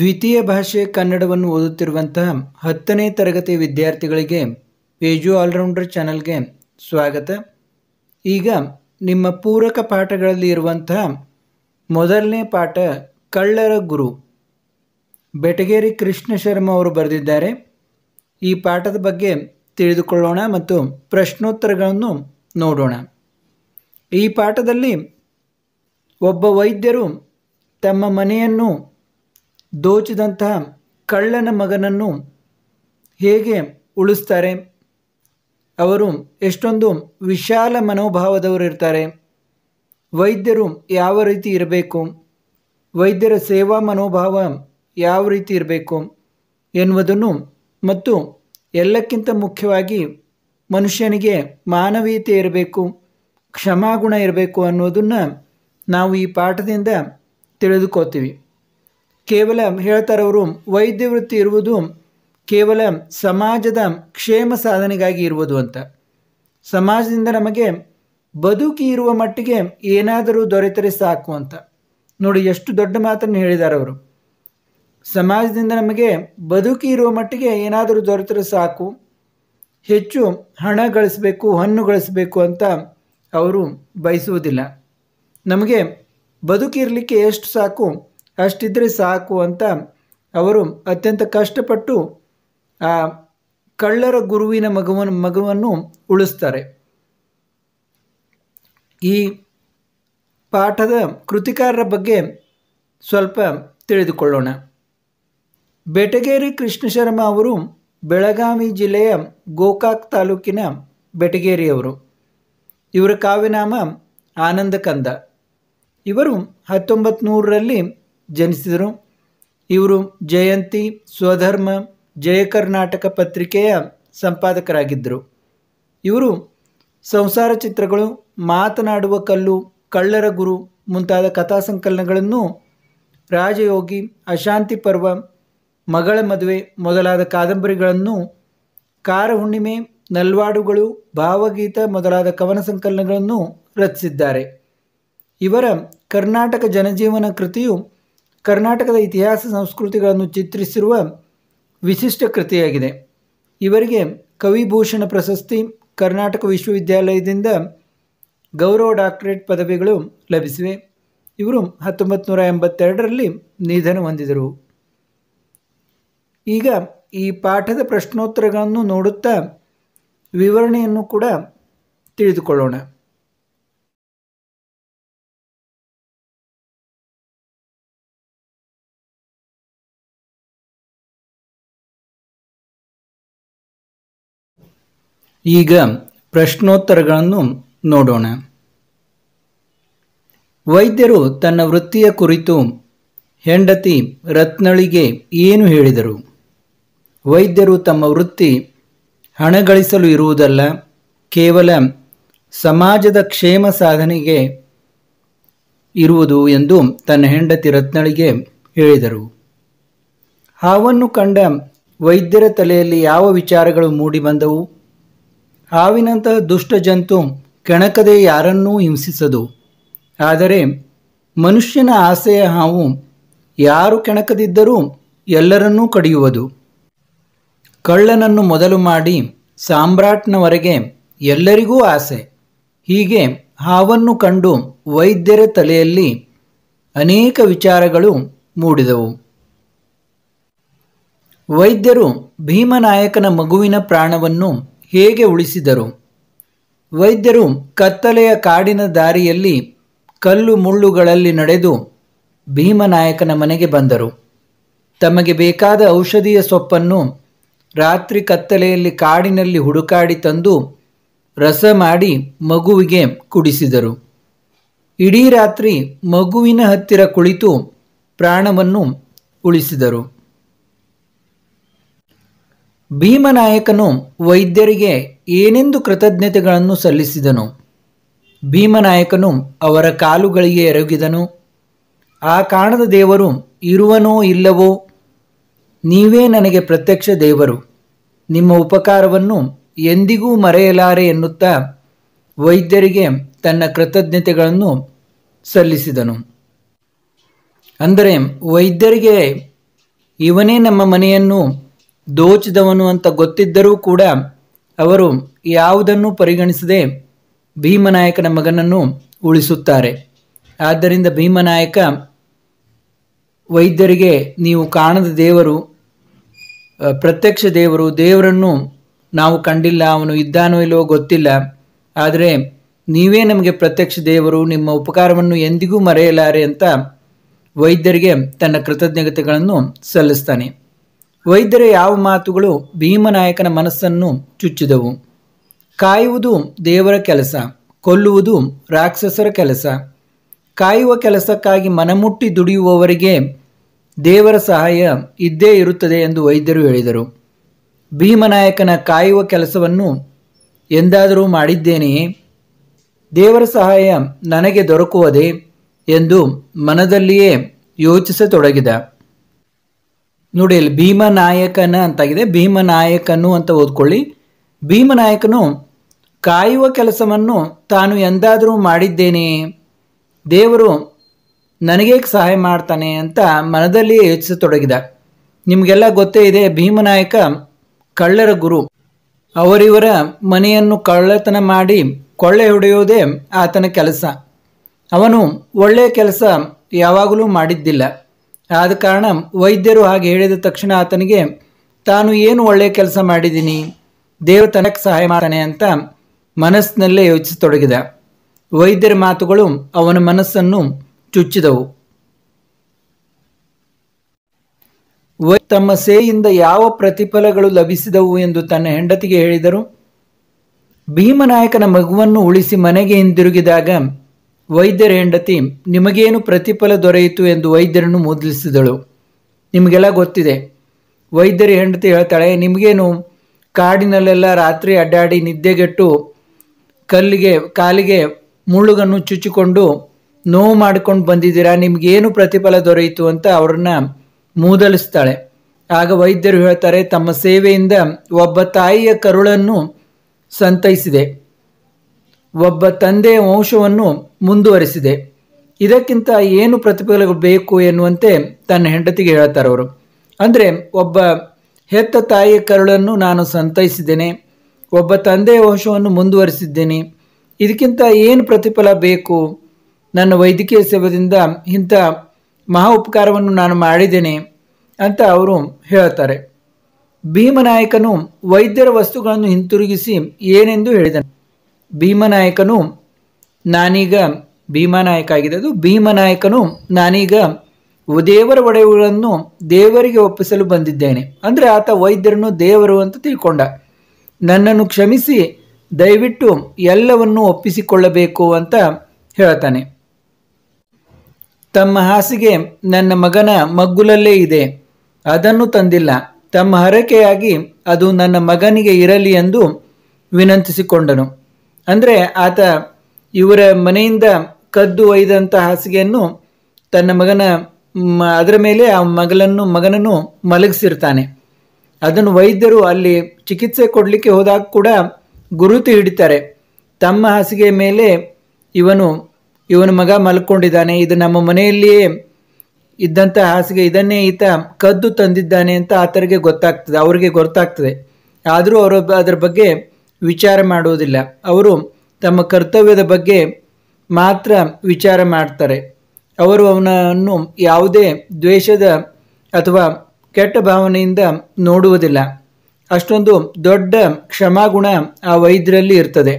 ದ್ವಿತೀಯ ಭಾಷೆ ಕನ್ನಡವನ್ನು ಓದುತ್ತಿರುವಂತಹ ಹತ್ತನೇ ತರಗತಿ ವಿದ್ಯಾರ್ಥಿಗಳಿಗೆ ಪೇಜು ಆಲ್ರೌಂಡರ್ ಚಾನಲ್ಗೆ ಸ್ವಾಗತ ಈಗ ನಿಮ್ಮ ಪೂರಕ ಪಾಠಗಳಲ್ಲಿ ಇರುವಂತಹ ಮೊದಲನೇ ಪಾಠ ಕಳ್ಳರ ಗುರು ಬೆಟಗೇರಿ ಕೃಷ್ಣ ಶರ್ಮ ಅವರು ಬರೆದಿದ್ದಾರೆ ಈ ಪಾಠದ ಬಗ್ಗೆ ತಿಳಿದುಕೊಳ್ಳೋಣ ಮತ್ತು ಪ್ರಶ್ನೋತ್ತರಗಳನ್ನು ನೋಡೋಣ ಈ ಪಾಠದಲ್ಲಿ ಒಬ್ಬ ವೈದ್ಯರು ತಮ್ಮ ಮನೆಯನ್ನು ದೋಚಿದಂತಹ ಕಳ್ಳನ ಮಗನನ್ನು ಹೇಗೆ ಉಳಿಸ್ತಾರೆ ಅವರು ಎಷ್ಟೊಂದು ವಿಶಾಲ ಮನೋಭಾವದವರು ಇರ್ತಾರೆ ವೈದ್ಯರು ಯಾವ ರೀತಿ ಇರಬೇಕು ವೈದ್ಯರ ಸೇವಾ ಮನೋಭಾವ ಯಾವ ರೀತಿ ಇರಬೇಕು ಎನ್ನುವುದನ್ನು ಮತ್ತು ಎಲ್ಲಕ್ಕಿಂತ ಮುಖ್ಯವಾಗಿ ಮನುಷ್ಯನಿಗೆ ಮಾನವೀಯತೆ ಇರಬೇಕು ಕ್ಷಮಾಗುಣ ಇರಬೇಕು ಅನ್ನೋದನ್ನು ನಾವು ಈ ಪಾಠದಿಂದ ತಿಳಿದುಕೋತೀವಿ ಕೇವಲ ಹೇಳ್ತಾರವರು ವೈದ್ಯ ವೃತ್ತಿ ಇರುವುದು ಕೇವಲ ಸಮಾಜದ ಕ್ಷೇಮ ಸಾಧನೆಗಾಗಿ ಇರುವುದು ಅಂತ ಸಮಾಜದಿಂದ ನಮಗೆ ಬದುಕಿ ಇರುವ ಮಟ್ಟಿಗೆ ಏನಾದರೂ ದೊರೆತರೆ ಸಾಕು ಅಂತ ನೋಡಿ ಎಷ್ಟು ದೊಡ್ಡ ಮಾತನ್ನು ಹೇಳಿದಾರವರು ಸಮಾಜದಿಂದ ನಮಗೆ ಬದುಕಿ ಇರುವ ಮಟ್ಟಿಗೆ ಏನಾದರೂ ದೊರೆತರೆ ಸಾಕು ಹೆಚ್ಚು ಹಣ ಗಳಿಸಬೇಕು ಹಣ್ಣು ಗಳಿಸಬೇಕು ಅಂತ ಅವರು ಬಯಸುವುದಿಲ್ಲ ನಮಗೆ ಬದುಕಿರಲಿಕ್ಕೆ ಎಷ್ಟು ಸಾಕು ಅಷ್ಟಿದ್ರೆ ಸಾಕು ಅಂತ ಅವರು ಅತ್ಯಂತ ಕಷ್ಟಪಟ್ಟು ಆ ಕಳ್ಳರ ಗುರುವಿನ ಮಗುವನ್ನು ಮಗುವನ್ನು ಉಳಿಸ್ತಾರೆ ಈ ಪಾಠದ ಕೃತಿಕಾರರ ಬಗ್ಗೆ ಸ್ವಲ್ಪ ತಿಳಿದುಕೊಳ್ಳೋಣ ಬೆಟಗೇರಿ ಶರ್ಮ ಅವರು ಬೆಳಗಾವಿ ಜಿಲ್ಲೆಯ ಗೋಕಾಕ್ ತಾಲೂಕಿನ ಬೆಟಗೇರಿಯವರು ಇವರ ಕಾವ್ಯನಾಮ ಆನಂದಕಂದ ಇವರು ಹತ್ತೊಂಬತ್ತು ನೂರರಲ್ಲಿ ಜನಿಸಿದರು ಇವರು ಜಯಂತಿ ಸ್ವಧರ್ಮ ಜಯ ಕರ್ನಾಟಕ ಪತ್ರಿಕೆಯ ಸಂಪಾದಕರಾಗಿದ್ದರು ಇವರು ಸಂಸಾರ ಚಿತ್ರಗಳು ಮಾತನಾಡುವ ಕಲ್ಲು ಕಳ್ಳರ ಗುರು ಮುಂತಾದ ಕಥಾ ಸಂಕಲನಗಳನ್ನು ರಾಜಯೋಗಿ ಅಶಾಂತಿ ಪರ್ವ ಮಗಳ ಮದುವೆ ಮೊದಲಾದ ಕಾದಂಬರಿಗಳನ್ನು ಕಾರ ಹುಣ್ಣಿಮೆ ನಲ್ವಾಡುಗಳು ಭಾವಗೀತ ಮೊದಲಾದ ಕವನ ಸಂಕಲನಗಳನ್ನು ರಚಿಸಿದ್ದಾರೆ ಇವರ ಕರ್ನಾಟಕ ಜನಜೀವನ ಕೃತಿಯು ಕರ್ನಾಟಕದ ಇತಿಹಾಸ ಸಂಸ್ಕೃತಿಗಳನ್ನು ಚಿತ್ರಿಸಿರುವ ವಿಶಿಷ್ಟ ಕೃತಿಯಾಗಿದೆ ಇವರಿಗೆ ಕವಿಭೂಷಣ ಪ್ರಶಸ್ತಿ ಕರ್ನಾಟಕ ವಿಶ್ವವಿದ್ಯಾಲಯದಿಂದ ಗೌರವ ಡಾಕ್ಟರೇಟ್ ಪದವಿಗಳು ಲಭಿಸಿವೆ ಇವರು ಹತ್ತೊಂಬತ್ತು ನೂರ ಎಂಬತ್ತೆರಡರಲ್ಲಿ ನಿಧನ ಹೊಂದಿದರು ಈಗ ಈ ಪಾಠದ ಪ್ರಶ್ನೋತ್ತರಗಳನ್ನು ನೋಡುತ್ತಾ ವಿವರಣೆಯನ್ನು ಕೂಡ ತಿಳಿದುಕೊಳ್ಳೋಣ ಈಗ ಪ್ರಶ್ನೋತ್ತರಗಳನ್ನು ನೋಡೋಣ ವೈದ್ಯರು ತನ್ನ ವೃತ್ತಿಯ ಕುರಿತು ಹೆಂಡತಿ ರತ್ನಳಿಗೆ ಏನು ಹೇಳಿದರು ವೈದ್ಯರು ತಮ್ಮ ವೃತ್ತಿ ಹಣ ಗಳಿಸಲು ಇರುವುದಲ್ಲ ಕೇವಲ ಸಮಾಜದ ಕ್ಷೇಮ ಸಾಧನೆಗೆ ಇರುವುದು ಎಂದು ತನ್ನ ಹೆಂಡತಿ ರತ್ನಳಿಗೆ ಹೇಳಿದರು ಹಾವನ್ನು ಕಂಡ ವೈದ್ಯರ ತಲೆಯಲ್ಲಿ ಯಾವ ವಿಚಾರಗಳು ಮೂಡಿಬಂದವು ಹಾವಿನಂತಹ ದುಷ್ಟ ಜಂತು ಕೆಣಕದೆ ಯಾರನ್ನೂ ಹಿಂಸಿಸದು ಆದರೆ ಮನುಷ್ಯನ ಆಸೆಯ ಹಾವು ಯಾರು ಕೆಣಕದಿದ್ದರೂ ಎಲ್ಲರನ್ನೂ ಕಡಿಯುವುದು ಕಳ್ಳನನ್ನು ಮೊದಲು ಮಾಡಿ ಸಾಮ್ರಾಟ್ನವರೆಗೆ ಎಲ್ಲರಿಗೂ ಆಸೆ ಹೀಗೆ ಹಾವನ್ನು ಕಂಡು ವೈದ್ಯರ ತಲೆಯಲ್ಲಿ ಅನೇಕ ವಿಚಾರಗಳು ಮೂಡಿದವು ವೈದ್ಯರು ಭೀಮನಾಯಕನ ಮಗುವಿನ ಪ್ರಾಣವನ್ನು ಹೇಗೆ ಉಳಿಸಿದರು ವೈದ್ಯರು ಕತ್ತಲೆಯ ಕಾಡಿನ ದಾರಿಯಲ್ಲಿ ಕಲ್ಲು ಮುಳ್ಳುಗಳಲ್ಲಿ ನಡೆದು ಭೀಮನಾಯಕನ ಮನೆಗೆ ಬಂದರು ತಮಗೆ ಬೇಕಾದ ಔಷಧಿಯ ಸೊಪ್ಪನ್ನು ರಾತ್ರಿ ಕತ್ತಲೆಯಲ್ಲಿ ಕಾಡಿನಲ್ಲಿ ಹುಡುಕಾಡಿ ತಂದು ರಸ ಮಾಡಿ ಮಗುವಿಗೆ ಕುಡಿಸಿದರು ಇಡೀ ರಾತ್ರಿ ಮಗುವಿನ ಹತ್ತಿರ ಕುಳಿತು ಪ್ರಾಣವನ್ನು ಉಳಿಸಿದರು ಭೀಮನಾಯಕನು ವೈದ್ಯರಿಗೆ ಏನೆಂದು ಕೃತಜ್ಞತೆಗಳನ್ನು ಸಲ್ಲಿಸಿದನು ಭೀಮನಾಯಕನು ಅವರ ಕಾಲುಗಳಿಗೆ ಎರಗಿದನು ಆ ಕಾಣದ ದೇವರು ಇರುವನೋ ಇಲ್ಲವೋ ನೀವೇ ನನಗೆ ಪ್ರತ್ಯಕ್ಷ ದೇವರು ನಿಮ್ಮ ಉಪಕಾರವನ್ನು ಎಂದಿಗೂ ಮರೆಯಲಾರೆ ಎನ್ನುತ್ತಾ ವೈದ್ಯರಿಗೆ ತನ್ನ ಕೃತಜ್ಞತೆಗಳನ್ನು ಸಲ್ಲಿಸಿದನು ಅಂದರೆ ವೈದ್ಯರಿಗೆ ಇವನೇ ನಮ್ಮ ಮನೆಯನ್ನು ದೋಚಿದವನು ಅಂತ ಗೊತ್ತಿದ್ದರೂ ಕೂಡ ಅವರು ಯಾವುದನ್ನು ಪರಿಗಣಿಸದೆ ಭೀಮನಾಯಕನ ಮಗನನ್ನು ಉಳಿಸುತ್ತಾರೆ ಆದ್ದರಿಂದ ಭೀಮನಾಯಕ ವೈದ್ಯರಿಗೆ ನೀವು ಕಾಣದ ದೇವರು ಪ್ರತ್ಯಕ್ಷ ದೇವರು ದೇವರನ್ನು ನಾವು ಕಂಡಿಲ್ಲ ಅವನು ಇದ್ದಾನೋ ಇಲ್ಲವೋ ಗೊತ್ತಿಲ್ಲ ಆದರೆ ನೀವೇ ನಮಗೆ ಪ್ರತ್ಯಕ್ಷ ದೇವರು ನಿಮ್ಮ ಉಪಕಾರವನ್ನು ಎಂದಿಗೂ ಮರೆಯಲಾರೆ ಅಂತ ವೈದ್ಯರಿಗೆ ತನ್ನ ಕೃತಜ್ಞತೆಗಳನ್ನು ಸಲ್ಲಿಸ್ತಾನೆ ವೈದ್ಯರ ಯಾವ ಮಾತುಗಳು ಭೀಮನಾಯಕನ ಮನಸ್ಸನ್ನು ಚುಚ್ಚಿದವು ಕಾಯುವುದು ದೇವರ ಕೆಲಸ ಕೊಲ್ಲುವುದು ರಾಕ್ಷಸರ ಕೆಲಸ ಕಾಯುವ ಕೆಲಸಕ್ಕಾಗಿ ಮನಮುಟ್ಟಿ ದುಡಿಯುವವರಿಗೆ ದೇವರ ಸಹಾಯ ಇದ್ದೇ ಇರುತ್ತದೆ ಎಂದು ವೈದ್ಯರು ಹೇಳಿದರು ಭೀಮನಾಯಕನ ಕಾಯುವ ಕೆಲಸವನ್ನು ಎಂದಾದರೂ ಮಾಡಿದ್ದೇನೆಯೇ ದೇವರ ಸಹಾಯ ನನಗೆ ದೊರಕುವುದೇ ಎಂದು ಮನದಲ್ಲಿಯೇ ಯೋಚಿಸತೊಡಗಿದ ನೋಡಿ ಇಲ್ಲಿ ಭೀಮನಾಯಕನ ಅಂತಾಗಿದೆ ಭೀಮನಾಯಕನು ಅಂತ ಓದ್ಕೊಳ್ಳಿ ಭೀಮನಾಯಕನು ಕಾಯುವ ಕೆಲಸವನ್ನು ತಾನು ಎಂದಾದರೂ ಮಾಡಿದ್ದೇನೆ ದೇವರು ನನಗೆ ಸಹಾಯ ಮಾಡ್ತಾನೆ ಅಂತ ಮನದಲ್ಲಿಯೇ ಯೋಚಿಸತೊಡಗಿದ ನಿಮಗೆಲ್ಲ ಗೊತ್ತೇ ಇದೆ ಭೀಮನಾಯಕ ಕಳ್ಳರ ಗುರು ಅವರಿವರ ಮನೆಯನ್ನು ಕಳ್ಳತನ ಮಾಡಿ ಕೊಳ್ಳೆ ಹೊಡೆಯೋದೇ ಆತನ ಕೆಲಸ ಅವನು ಒಳ್ಳೆಯ ಕೆಲಸ ಯಾವಾಗಲೂ ಮಾಡಿದ್ದಿಲ್ಲ ಆದ ಕಾರಣ ವೈದ್ಯರು ಹಾಗೆ ಹೇಳಿದ ತಕ್ಷಣ ಆತನಿಗೆ ತಾನು ಏನು ಒಳ್ಳೆಯ ಕೆಲಸ ಮಾಡಿದ್ದೀನಿ ದೇವರು ಸಹಾಯ ಮಾಡ್ತಾನೆ ಅಂತ ಮನಸ್ಸಿನಲ್ಲೇ ಯೋಚಿಸತೊಡಗಿದ ವೈದ್ಯರ ಮಾತುಗಳು ಅವನ ಮನಸ್ಸನ್ನು ಚುಚ್ಚಿದವು ತಮ್ಮ ಸೇಯಿಂದ ಯಾವ ಪ್ರತಿಫಲಗಳು ಲಭಿಸಿದವು ಎಂದು ತನ್ನ ಹೆಂಡತಿಗೆ ಹೇಳಿದರು ಭೀಮನಾಯಕನ ಮಗುವನ್ನು ಉಳಿಸಿ ಮನೆಗೆ ಹಿಂದಿರುಗಿದಾಗ ವೈದ್ಯರ ಹೆಂಡತಿ ನಿಮಗೇನು ಪ್ರತಿಫಲ ದೊರೆಯಿತು ಎಂದು ವೈದ್ಯರನ್ನು ಮುದ್ರಿಸಿದಳು ನಿಮಗೆಲ್ಲ ಗೊತ್ತಿದೆ ವೈದ್ಯರ ಹೆಂಡತಿ ಹೇಳ್ತಾಳೆ ನಿಮಗೇನು ಕಾಡಿನಲ್ಲೆಲ್ಲ ರಾತ್ರಿ ಅಡ್ಡಾಡಿ ನಿದ್ದೆಗೆಟ್ಟು ಕಲ್ಲಿಗೆ ಕಾಲಿಗೆ ಮುಳ್ಳುಗನ್ನು ಚುಚ್ಚಿಕೊಂಡು ನೋವು ಮಾಡಿಕೊಂಡು ಬಂದಿದ್ದೀರಾ ನಿಮಗೇನು ಪ್ರತಿಫಲ ದೊರೆಯಿತು ಅಂತ ಅವ್ರನ್ನ ಮೂದಲಿಸ್ತಾಳೆ ಆಗ ವೈದ್ಯರು ಹೇಳ್ತಾರೆ ತಮ್ಮ ಸೇವೆಯಿಂದ ಒಬ್ಬ ತಾಯಿಯ ಕರುಳನ್ನು ಸಂತೈಸಿದೆ ಒಬ್ಬ ತಂದೆಯ ವಂಶವನ್ನು ಮುಂದುವರಿಸಿದೆ ಇದಕ್ಕಿಂತ ಏನು ಪ್ರತಿಫಲ ಬೇಕು ಎನ್ನುವಂತೆ ತನ್ನ ಹೆಂಡತಿಗೆ ಹೇಳ್ತಾರೆ ಅವರು ಅಂದರೆ ಒಬ್ಬ ಹೆತ್ತ ತಾಯಿಯ ಕರುಳನ್ನು ನಾನು ಸಂತೈಸಿದ್ದೇನೆ ಒಬ್ಬ ತಂದೆಯ ವಂಶವನ್ನು ಮುಂದುವರಿಸಿದ್ದೇನೆ ಇದಕ್ಕಿಂತ ಏನು ಪ್ರತಿಫಲ ಬೇಕು ನನ್ನ ವೈದ್ಯಕೀಯ ಸೇವೆಯಿಂದ ಇಂಥ ಮಹಾ ಉಪಕಾರವನ್ನು ನಾನು ಮಾಡಿದ್ದೇನೆ ಅಂತ ಅವರು ಹೇಳ್ತಾರೆ ಭೀಮನಾಯಕನು ವೈದ್ಯರ ವಸ್ತುಗಳನ್ನು ಹಿಂತಿರುಗಿಸಿ ಏನೆಂದು ಹೇಳಿದನು ಭೀಮನಾಯಕನು ನಾನೀಗ ಭೀಮನಾಯಕ ಆಗಿದೆ ಅದು ಭೀಮನಾಯಕನು ನಾನೀಗ ದೇವರ ಒಡೆಯುಗಳನ್ನು ದೇವರಿಗೆ ಒಪ್ಪಿಸಲು ಬಂದಿದ್ದೇನೆ ಅಂದರೆ ಆತ ವೈದ್ಯರನ್ನು ದೇವರು ಅಂತ ತಿಳ್ಕೊಂಡ ನನ್ನನ್ನು ಕ್ಷಮಿಸಿ ದಯವಿಟ್ಟು ಎಲ್ಲವನ್ನು ಒಪ್ಪಿಸಿಕೊಳ್ಳಬೇಕು ಅಂತ ಹೇಳ್ತಾನೆ ತಮ್ಮ ಹಾಸಿಗೆ ನನ್ನ ಮಗನ ಮಗ್ಗುಲಲ್ಲೇ ಇದೆ ಅದನ್ನು ತಂದಿಲ್ಲ ತಮ್ಮ ಹರಕೆಯಾಗಿ ಅದು ನನ್ನ ಮಗನಿಗೆ ಇರಲಿ ಎಂದು ವಿನಂತಿಸಿಕೊಂಡನು ಅಂದರೆ ಆತ ಇವರ ಮನೆಯಿಂದ ಕದ್ದು ಒಯ್ದಂಥ ಹಾಸಿಗೆಯನ್ನು ತನ್ನ ಮಗನ ಅದರ ಮೇಲೆ ಆ ಮಗಲನ್ನು ಮಗನನ್ನು ಮಲಗಿಸಿರ್ತಾನೆ ಅದನ್ನು ವೈದ್ಯರು ಅಲ್ಲಿ ಚಿಕಿತ್ಸೆ ಕೊಡಲಿಕ್ಕೆ ಹೋದಾಗ ಕೂಡ ಗುರುತು ಹಿಡಿತಾರೆ ತಮ್ಮ ಹಾಸಿಗೆ ಮೇಲೆ ಇವನು ಇವನ ಮಗ ಮಲ್ಕೊಂಡಿದ್ದಾನೆ ಇದು ನಮ್ಮ ಮನೆಯಲ್ಲಿಯೇ ಇದ್ದಂಥ ಹಾಸಿಗೆ ಇದನ್ನೇ ಈತ ಕದ್ದು ತಂದಿದ್ದಾನೆ ಅಂತ ಆತರಿಗೆ ಗೊತ್ತಾಗ್ತದೆ ಅವರಿಗೆ ಗೊತ್ತಾಗ್ತದೆ ಆದರೂ ಅವರ ಅದರ ಬಗ್ಗೆ ವಿಚಾರ ಮಾಡುವುದಿಲ್ಲ ಅವರು ತಮ್ಮ ಕರ್ತವ್ಯದ ಬಗ್ಗೆ ಮಾತ್ರ ವಿಚಾರ ಮಾಡ್ತಾರೆ ಅವರು ಅವನನ್ನು ಯಾವುದೇ ದ್ವೇಷದ ಅಥವಾ ಕೆಟ್ಟ ಭಾವನೆಯಿಂದ ನೋಡುವುದಿಲ್ಲ ಅಷ್ಟೊಂದು ದೊಡ್ಡ ಕ್ಷಮಾಗುಣ ಆ ವೈದ್ಯರಲ್ಲಿ ಇರ್ತದೆ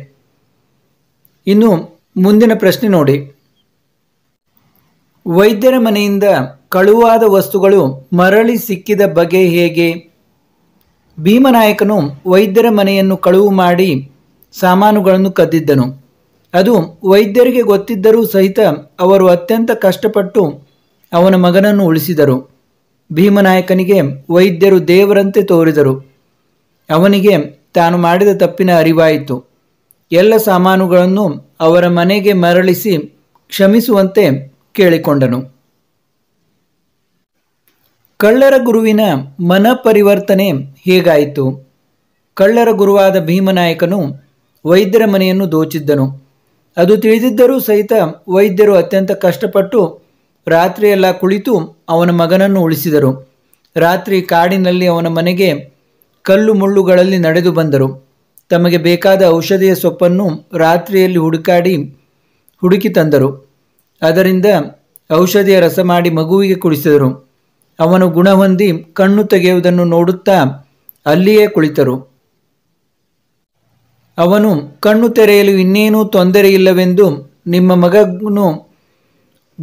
ಇನ್ನು ಮುಂದಿನ ಪ್ರಶ್ನೆ ನೋಡಿ ವೈದ್ಯರ ಮನೆಯಿಂದ ಕಳುವಾದ ವಸ್ತುಗಳು ಮರಳಿ ಸಿಕ್ಕಿದ ಬಗೆ ಹೇಗೆ ಭೀಮನಾಯಕನು ವೈದ್ಯರ ಮನೆಯನ್ನು ಕಳುವು ಮಾಡಿ ಸಾಮಾನುಗಳನ್ನು ಕದ್ದಿದ್ದನು ಅದು ವೈದ್ಯರಿಗೆ ಗೊತ್ತಿದ್ದರೂ ಸಹಿತ ಅವರು ಅತ್ಯಂತ ಕಷ್ಟಪಟ್ಟು ಅವನ ಮಗನನ್ನು ಉಳಿಸಿದರು ಭೀಮನಾಯಕನಿಗೆ ವೈದ್ಯರು ದೇವರಂತೆ ತೋರಿದರು ಅವನಿಗೆ ತಾನು ಮಾಡಿದ ತಪ್ಪಿನ ಅರಿವಾಯಿತು ಎಲ್ಲ ಸಾಮಾನುಗಳನ್ನು ಅವರ ಮನೆಗೆ ಮರಳಿಸಿ ಕ್ಷಮಿಸುವಂತೆ ಕೇಳಿಕೊಂಡನು ಕಳ್ಳರ ಗುರುವಿನ ಮನ ಪರಿವರ್ತನೆ ಹೇಗಾಯಿತು ಕಳ್ಳರ ಗುರುವಾದ ಭೀಮನಾಯಕನು ವೈದ್ಯರ ಮನೆಯನ್ನು ದೋಚಿದ್ದನು ಅದು ತಿಳಿದಿದ್ದರೂ ಸಹಿತ ವೈದ್ಯರು ಅತ್ಯಂತ ಕಷ್ಟಪಟ್ಟು ರಾತ್ರಿಯೆಲ್ಲ ಕುಳಿತು ಅವನ ಮಗನನ್ನು ಉಳಿಸಿದರು ರಾತ್ರಿ ಕಾಡಿನಲ್ಲಿ ಅವನ ಮನೆಗೆ ಕಲ್ಲು ಮುಳ್ಳುಗಳಲ್ಲಿ ನಡೆದು ಬಂದರು ತಮಗೆ ಬೇಕಾದ ಔಷಧಿಯ ಸೊಪ್ಪನ್ನು ರಾತ್ರಿಯಲ್ಲಿ ಹುಡುಕಾಡಿ ಹುಡುಕಿ ತಂದರು ಅದರಿಂದ ಔಷಧಿಯ ರಸ ಮಾಡಿ ಮಗುವಿಗೆ ಕುಡಿಸಿದರು ಅವನು ಗುಣ ಹೊಂದಿ ಕಣ್ಣು ತೆಗೆಯುವುದನ್ನು ನೋಡುತ್ತಾ ಅಲ್ಲಿಯೇ ಕುಳಿತರು ಅವನು ಕಣ್ಣು ತೆರೆಯಲು ಇನ್ನೇನೂ ತೊಂದರೆ ಇಲ್ಲವೆಂದು ನಿಮ್ಮ ಮಗನು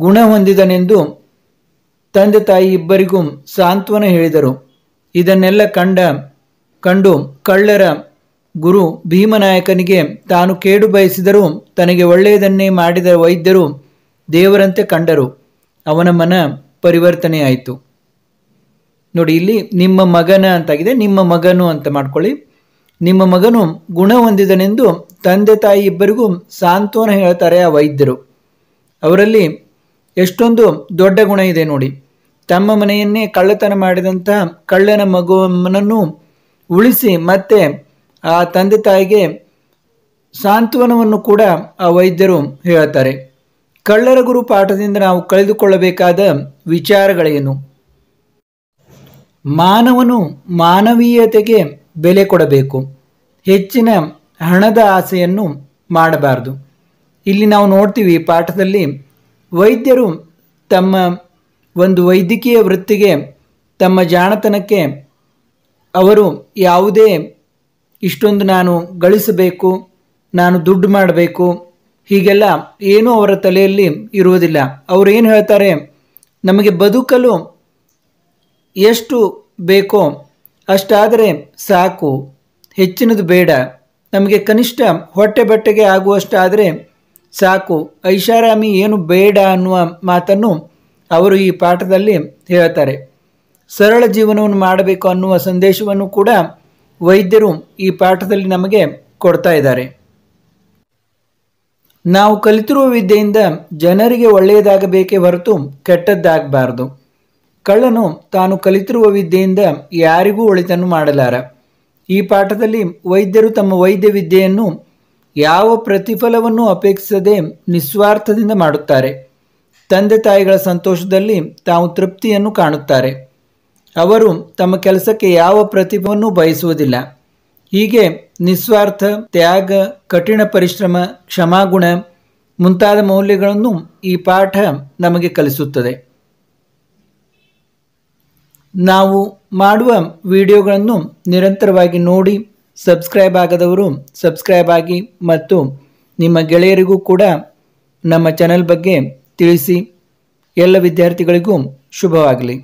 ಗುಣ ಹೊಂದಿದನೆಂದು ತಂದೆ ತಾಯಿ ಇಬ್ಬರಿಗೂ ಸಾಂತ್ವನ ಹೇಳಿದರು ಇದನ್ನೆಲ್ಲ ಕಂಡ ಕಂಡು ಕಳ್ಳರ ಗುರು ಭೀಮನಾಯಕನಿಗೆ ತಾನು ಕೇಡು ಬಯಸಿದರೂ ತನಗೆ ಒಳ್ಳೆಯದನ್ನೇ ಮಾಡಿದ ವೈದ್ಯರು ದೇವರಂತೆ ಕಂಡರು ಅವನ ಮನ ಪರಿವರ್ತನೆಯಾಯಿತು ನೋಡಿ ಇಲ್ಲಿ ನಿಮ್ಮ ಮಗನ ಅಂತಾಗಿದೆ ನಿಮ್ಮ ಮಗನು ಅಂತ ಮಾಡ್ಕೊಳ್ಳಿ ನಿಮ್ಮ ಮಗನು ಗುಣ ಹೊಂದಿದನೆಂದು ತಂದೆ ತಾಯಿ ಇಬ್ಬರಿಗೂ ಸಾಂತ್ವನ ಹೇಳ್ತಾರೆ ಆ ವೈದ್ಯರು ಅವರಲ್ಲಿ ಎಷ್ಟೊಂದು ದೊಡ್ಡ ಗುಣ ಇದೆ ನೋಡಿ ತಮ್ಮ ಮನೆಯನ್ನೇ ಕಳ್ಳತನ ಮಾಡಿದಂತಹ ಕಳ್ಳನ ಮಗುವನನ್ನು ಉಳಿಸಿ ಮತ್ತೆ ಆ ತಂದೆ ತಾಯಿಗೆ ಸಾಂತ್ವನವನ್ನು ಕೂಡ ಆ ವೈದ್ಯರು ಹೇಳ್ತಾರೆ ಕಳ್ಳರ ಗುರು ಪಾಠದಿಂದ ನಾವು ಕಳೆದುಕೊಳ್ಳಬೇಕಾದ ವಿಚಾರಗಳೇನು ಮಾನವನು ಮಾನವೀಯತೆಗೆ ಬೆಲೆ ಕೊಡಬೇಕು ಹೆಚ್ಚಿನ ಹಣದ ಆಸೆಯನ್ನು ಮಾಡಬಾರದು ಇಲ್ಲಿ ನಾವು ನೋಡ್ತೀವಿ ಪಾಠದಲ್ಲಿ ವೈದ್ಯರು ತಮ್ಮ ಒಂದು ವೈದ್ಯಕೀಯ ವೃತ್ತಿಗೆ ತಮ್ಮ ಜಾಣತನಕ್ಕೆ ಅವರು ಯಾವುದೇ ಇಷ್ಟೊಂದು ನಾನು ಗಳಿಸಬೇಕು ನಾನು ದುಡ್ಡು ಮಾಡಬೇಕು ಹೀಗೆಲ್ಲ ಏನೂ ಅವರ ತಲೆಯಲ್ಲಿ ಇರುವುದಿಲ್ಲ ಅವರು ಏನು ಹೇಳ್ತಾರೆ ನಮಗೆ ಬದುಕಲು ಎಷ್ಟು ಬೇಕೋ ಅಷ್ಟಾದರೆ ಸಾಕು ಹೆಚ್ಚಿನದು ಬೇಡ ನಮಗೆ ಕನಿಷ್ಠ ಹೊಟ್ಟೆ ಬಟ್ಟೆಗೆ ಆಗುವಷ್ಟಾದರೆ ಸಾಕು ಐಷಾರಾಮಿ ಏನು ಬೇಡ ಅನ್ನುವ ಮಾತನ್ನು ಅವರು ಈ ಪಾಠದಲ್ಲಿ ಹೇಳ್ತಾರೆ ಸರಳ ಜೀವನವನ್ನು ಮಾಡಬೇಕು ಅನ್ನುವ ಸಂದೇಶವನ್ನು ಕೂಡ ವೈದ್ಯರು ಈ ಪಾಠದಲ್ಲಿ ನಮಗೆ ಕೊಡ್ತಾ ಇದ್ದಾರೆ ನಾವು ಕಲಿತಿರುವ ವಿದ್ಯೆಯಿಂದ ಜನರಿಗೆ ಒಳ್ಳೆಯದಾಗಬೇಕೇ ಹೊರತು ಕೆಟ್ಟದ್ದಾಗಬಾರ್ದು ಕಳ್ಳನು ತಾನು ಕಲಿತಿರುವ ವಿದ್ಯೆಯಿಂದ ಯಾರಿಗೂ ಒಳಿತನ್ನು ಮಾಡಲಾರ ಈ ಪಾಠದಲ್ಲಿ ವೈದ್ಯರು ತಮ್ಮ ವೈದ್ಯ ವಿದ್ಯೆಯನ್ನು ಯಾವ ಪ್ರತಿಫಲವನ್ನು ಅಪೇಕ್ಷಿಸದೆ ನಿಸ್ವಾರ್ಥದಿಂದ ಮಾಡುತ್ತಾರೆ ತಂದೆ ತಾಯಿಗಳ ಸಂತೋಷದಲ್ಲಿ ತಾವು ತೃಪ್ತಿಯನ್ನು ಕಾಣುತ್ತಾರೆ ಅವರು ತಮ್ಮ ಕೆಲಸಕ್ಕೆ ಯಾವ ಪ್ರತಿಭವನ್ನು ಬಯಸುವುದಿಲ್ಲ ಹೀಗೆ ನಿಸ್ವಾರ್ಥ ತ್ಯಾಗ ಕಠಿಣ ಪರಿಶ್ರಮ ಕ್ಷಮಾಗುಣ ಮುಂತಾದ ಮೌಲ್ಯಗಳನ್ನು ಈ ಪಾಠ ನಮಗೆ ಕಲಿಸುತ್ತದೆ ನಾವು ಮಾಡುವ ವಿಡಿಯೋಗಳನ್ನು ನಿರಂತರವಾಗಿ ನೋಡಿ ಸಬ್ಸ್ಕ್ರೈಬ್ ಆಗದವರು ಸಬ್ಸ್ಕ್ರೈಬ್ ಆಗಿ ಮತ್ತು ನಿಮ್ಮ ಗೆಳೆಯರಿಗೂ ಕೂಡ ನಮ್ಮ ಚಾನೆಲ್ ಬಗ್ಗೆ ತಿಳಿಸಿ ಎಲ್ಲ ವಿದ್ಯಾರ್ಥಿಗಳಿಗೂ ಶುಭವಾಗಲಿ